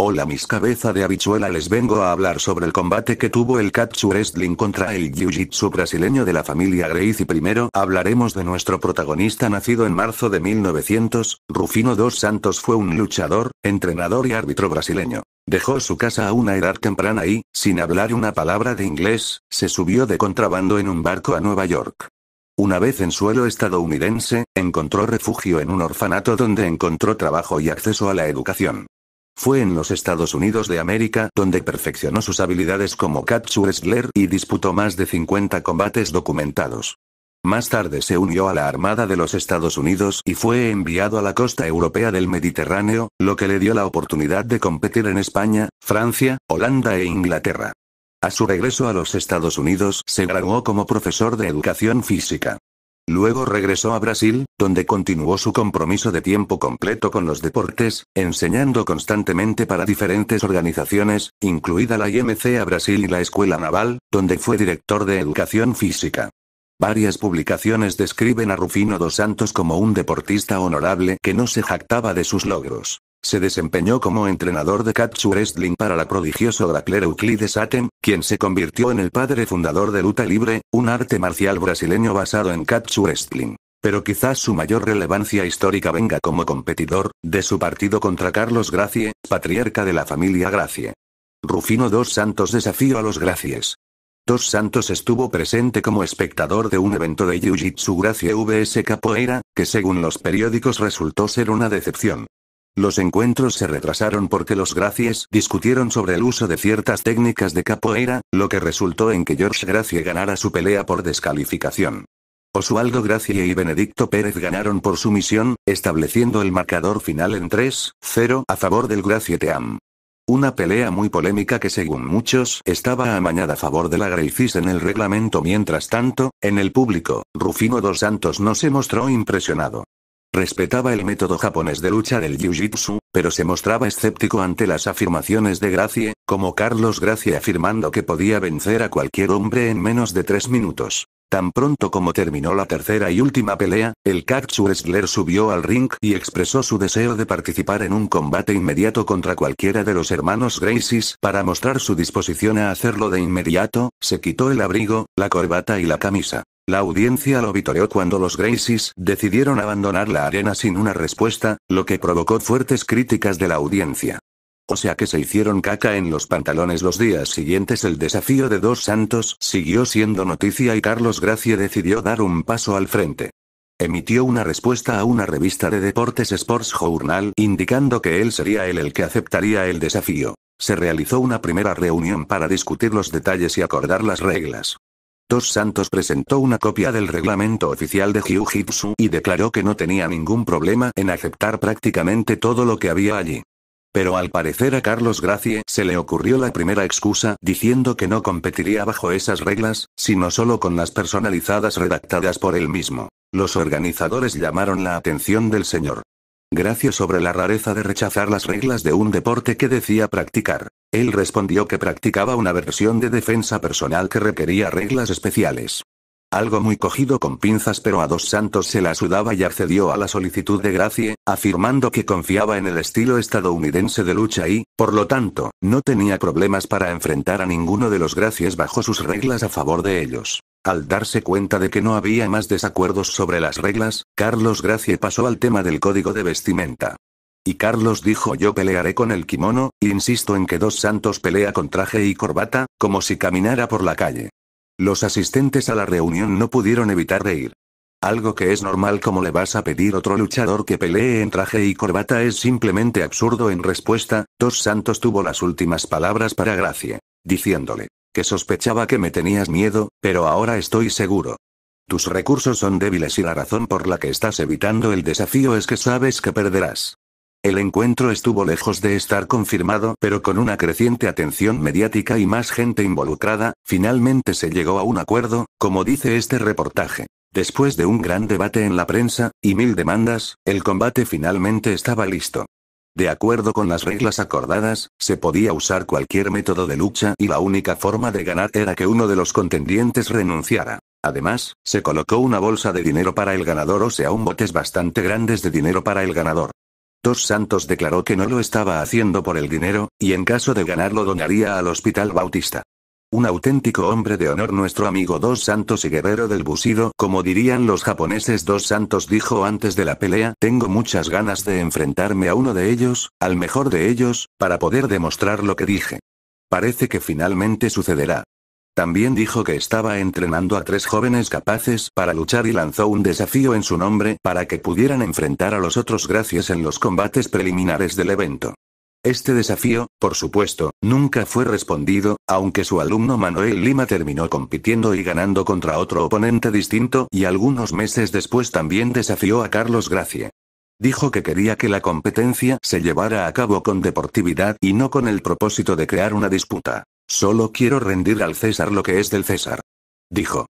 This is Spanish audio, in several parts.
Hola mis cabeza de habichuela les vengo a hablar sobre el combate que tuvo el Katsu Wrestling contra el Jiu-Jitsu brasileño de la familia y primero hablaremos de nuestro protagonista nacido en marzo de 1900, Rufino dos Santos fue un luchador, entrenador y árbitro brasileño. Dejó su casa a una edad temprana y, sin hablar una palabra de inglés, se subió de contrabando en un barco a Nueva York. Una vez en suelo estadounidense, encontró refugio en un orfanato donde encontró trabajo y acceso a la educación. Fue en los Estados Unidos de América donde perfeccionó sus habilidades como catch wrestler y disputó más de 50 combates documentados. Más tarde se unió a la Armada de los Estados Unidos y fue enviado a la costa europea del Mediterráneo, lo que le dio la oportunidad de competir en España, Francia, Holanda e Inglaterra. A su regreso a los Estados Unidos se graduó como profesor de educación física. Luego regresó a Brasil, donde continuó su compromiso de tiempo completo con los deportes, enseñando constantemente para diferentes organizaciones, incluida la IMC a Brasil y la Escuela Naval, donde fue director de educación física. Varias publicaciones describen a Rufino dos Santos como un deportista honorable que no se jactaba de sus logros. Se desempeñó como entrenador de Katsu Wrestling para la prodigiosa Gracler Euclides Atem, quien se convirtió en el padre fundador de luta libre, un arte marcial brasileño basado en Katsu Wrestling. Pero quizás su mayor relevancia histórica venga como competidor, de su partido contra Carlos Gracie, patriarca de la familia Gracie. Rufino dos Santos desafío a los Gracies. Dos Santos estuvo presente como espectador de un evento de Jiu-Jitsu Gracie VS Capoeira, que según los periódicos resultó ser una decepción. Los encuentros se retrasaron porque los Gracies discutieron sobre el uso de ciertas técnicas de capoeira, lo que resultó en que George Gracie ganara su pelea por descalificación. Oswaldo Gracie y Benedicto Pérez ganaron por sumisión, estableciendo el marcador final en 3-0 a favor del Gracie Team. Una pelea muy polémica que según muchos estaba amañada a favor de la Gracie en el reglamento. Mientras tanto, en el público, Rufino dos Santos no se mostró impresionado. Respetaba el método japonés de lucha del Jiu-Jitsu, pero se mostraba escéptico ante las afirmaciones de Gracie, como Carlos Gracie afirmando que podía vencer a cualquier hombre en menos de tres minutos. Tan pronto como terminó la tercera y última pelea, el Katsu Wrestler subió al ring y expresó su deseo de participar en un combate inmediato contra cualquiera de los hermanos Gracies para mostrar su disposición a hacerlo de inmediato, se quitó el abrigo, la corbata y la camisa. La audiencia lo vitoreó cuando los Gracies decidieron abandonar la arena sin una respuesta, lo que provocó fuertes críticas de la audiencia. O sea que se hicieron caca en los pantalones los días siguientes. El desafío de dos santos siguió siendo noticia y Carlos Gracie decidió dar un paso al frente. Emitió una respuesta a una revista de deportes Sports Journal indicando que él sería el que aceptaría el desafío. Se realizó una primera reunión para discutir los detalles y acordar las reglas. Dos Santos presentó una copia del reglamento oficial de Jiu-Jitsu y declaró que no tenía ningún problema en aceptar prácticamente todo lo que había allí. Pero al parecer a Carlos Gracie se le ocurrió la primera excusa diciendo que no competiría bajo esas reglas, sino solo con las personalizadas redactadas por él mismo. Los organizadores llamaron la atención del señor. Gracias sobre la rareza de rechazar las reglas de un deporte que decía practicar. Él respondió que practicaba una versión de defensa personal que requería reglas especiales. Algo muy cogido con pinzas, pero a dos santos se la sudaba y accedió a la solicitud de Gracie, afirmando que confiaba en el estilo estadounidense de lucha y, por lo tanto, no tenía problemas para enfrentar a ninguno de los gracias bajo sus reglas a favor de ellos. Al darse cuenta de que no había más desacuerdos sobre las reglas, Carlos Gracie pasó al tema del código de vestimenta. Y Carlos dijo yo pelearé con el kimono, insisto en que Dos Santos pelea con traje y corbata, como si caminara por la calle. Los asistentes a la reunión no pudieron evitar reír. Algo que es normal como le vas a pedir otro luchador que pelee en traje y corbata es simplemente absurdo en respuesta, Dos Santos tuvo las últimas palabras para Gracie, diciéndole, que sospechaba que me tenías miedo, pero ahora estoy seguro. Tus recursos son débiles y la razón por la que estás evitando el desafío es que sabes que perderás. El encuentro estuvo lejos de estar confirmado, pero con una creciente atención mediática y más gente involucrada, finalmente se llegó a un acuerdo, como dice este reportaje. Después de un gran debate en la prensa, y mil demandas, el combate finalmente estaba listo. De acuerdo con las reglas acordadas, se podía usar cualquier método de lucha y la única forma de ganar era que uno de los contendientes renunciara. Además, se colocó una bolsa de dinero para el ganador o sea un botes bastante grandes de dinero para el ganador. Dos Santos declaró que no lo estaba haciendo por el dinero, y en caso de ganarlo donaría al Hospital Bautista. Un auténtico hombre de honor nuestro amigo Dos Santos y guerrero del Busido, como dirían los japoneses Dos Santos dijo antes de la pelea, tengo muchas ganas de enfrentarme a uno de ellos, al mejor de ellos, para poder demostrar lo que dije. Parece que finalmente sucederá. También dijo que estaba entrenando a tres jóvenes capaces para luchar y lanzó un desafío en su nombre para que pudieran enfrentar a los otros gracias en los combates preliminares del evento. Este desafío, por supuesto, nunca fue respondido, aunque su alumno Manuel Lima terminó compitiendo y ganando contra otro oponente distinto y algunos meses después también desafió a Carlos Gracie. Dijo que quería que la competencia se llevara a cabo con deportividad y no con el propósito de crear una disputa. Solo quiero rendir al César lo que es del César. Dijo.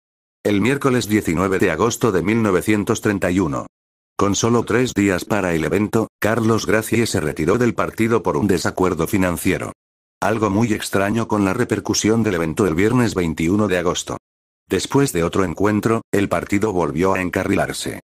El miércoles 19 de agosto de 1931. Con solo tres días para el evento, Carlos Gracie se retiró del partido por un desacuerdo financiero. Algo muy extraño con la repercusión del evento el viernes 21 de agosto. Después de otro encuentro, el partido volvió a encarrilarse.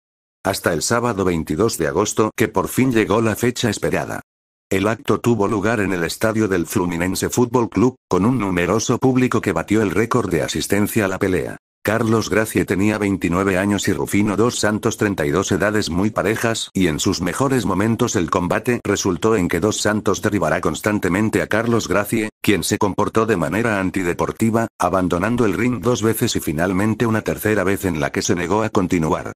Hasta el sábado 22 de agosto que por fin llegó la fecha esperada. El acto tuvo lugar en el estadio del Fluminense Fútbol Club, con un numeroso público que batió el récord de asistencia a la pelea. Carlos Gracie tenía 29 años y Rufino dos Santos 32 edades muy parejas, y en sus mejores momentos el combate resultó en que dos Santos derribará constantemente a Carlos Gracie, quien se comportó de manera antideportiva, abandonando el ring dos veces y finalmente una tercera vez en la que se negó a continuar.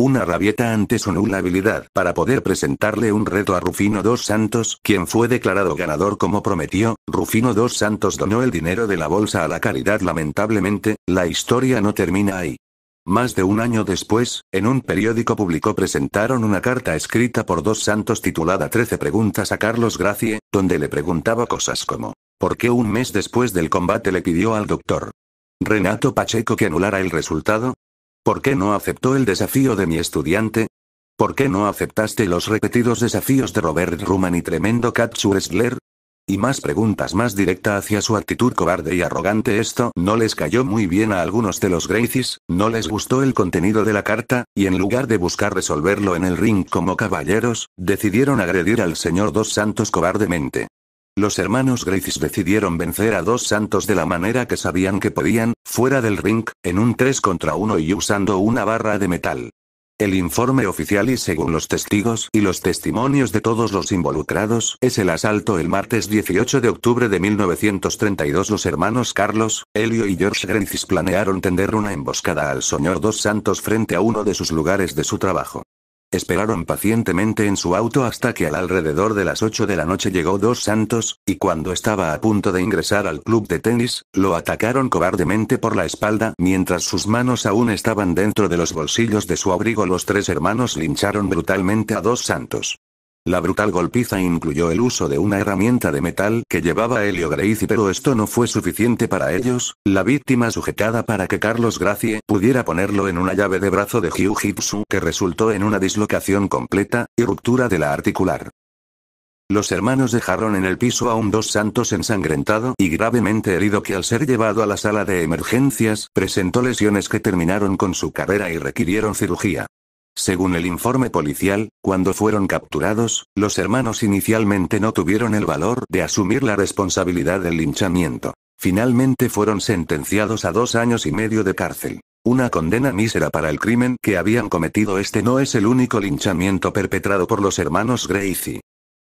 Una rabieta ante su nula habilidad para poder presentarle un reto a Rufino dos Santos, quien fue declarado ganador como prometió, Rufino dos Santos donó el dinero de la bolsa a la caridad lamentablemente, la historia no termina ahí. Más de un año después, en un periódico público presentaron una carta escrita por dos santos titulada 13 preguntas a Carlos Gracie, donde le preguntaba cosas como, ¿por qué un mes después del combate le pidió al doctor Renato Pacheco que anulara el resultado? ¿Por qué no aceptó el desafío de mi estudiante? ¿Por qué no aceptaste los repetidos desafíos de Robert Ruman y tremendo Katsu Y más preguntas más directa hacia su actitud cobarde y arrogante. Esto no les cayó muy bien a algunos de los Graces, no les gustó el contenido de la carta, y en lugar de buscar resolverlo en el ring como caballeros, decidieron agredir al señor Dos Santos cobardemente. Los hermanos Griffiths decidieron vencer a dos santos de la manera que sabían que podían, fuera del ring, en un 3 contra 1 y usando una barra de metal. El informe oficial y según los testigos y los testimonios de todos los involucrados, es el asalto el martes 18 de octubre de 1932. Los hermanos Carlos, Helio y George Griffiths planearon tender una emboscada al señor Dos Santos frente a uno de sus lugares de su trabajo. Esperaron pacientemente en su auto hasta que al alrededor de las 8 de la noche llegó Dos Santos, y cuando estaba a punto de ingresar al club de tenis, lo atacaron cobardemente por la espalda. Mientras sus manos aún estaban dentro de los bolsillos de su abrigo, los tres hermanos lincharon brutalmente a Dos Santos. La brutal golpiza incluyó el uso de una herramienta de metal que llevaba Helio Gracie pero esto no fue suficiente para ellos, la víctima sujetada para que Carlos Gracie pudiera ponerlo en una llave de brazo de Jiu-Jitsu que resultó en una dislocación completa, y ruptura de la articular. Los hermanos dejaron en el piso a un dos santos ensangrentado y gravemente herido que al ser llevado a la sala de emergencias presentó lesiones que terminaron con su carrera y requirieron cirugía. Según el informe policial, cuando fueron capturados, los hermanos inicialmente no tuvieron el valor de asumir la responsabilidad del linchamiento. Finalmente fueron sentenciados a dos años y medio de cárcel. Una condena mísera para el crimen que habían cometido. Este no es el único linchamiento perpetrado por los hermanos Gracie.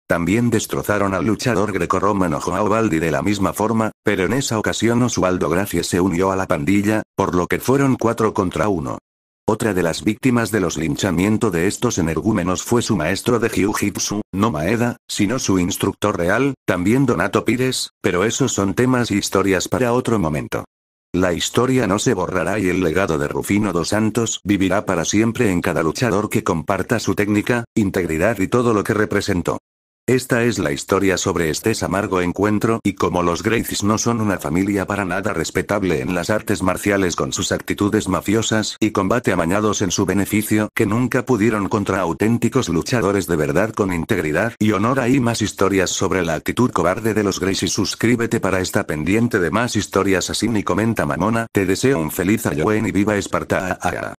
También destrozaron al luchador grecorromano Joao Baldi de la misma forma, pero en esa ocasión Oswaldo Gracie se unió a la pandilla, por lo que fueron cuatro contra uno. Otra de las víctimas de los linchamientos de estos energúmenos fue su maestro de Jiu-Jitsu, no Maeda, sino su instructor real, también Donato Pires, pero esos son temas y historias para otro momento. La historia no se borrará y el legado de Rufino dos Santos vivirá para siempre en cada luchador que comparta su técnica, integridad y todo lo que representó. Esta es la historia sobre este amargo encuentro y como los Gracies no son una familia para nada respetable en las artes marciales con sus actitudes mafiosas y combate amañados en su beneficio que nunca pudieron contra auténticos luchadores de verdad con integridad y honor hay más historias sobre la actitud cobarde de los Gracies suscríbete para esta pendiente de más historias así ni comenta mamona te deseo un feliz Halloween y viva Esparta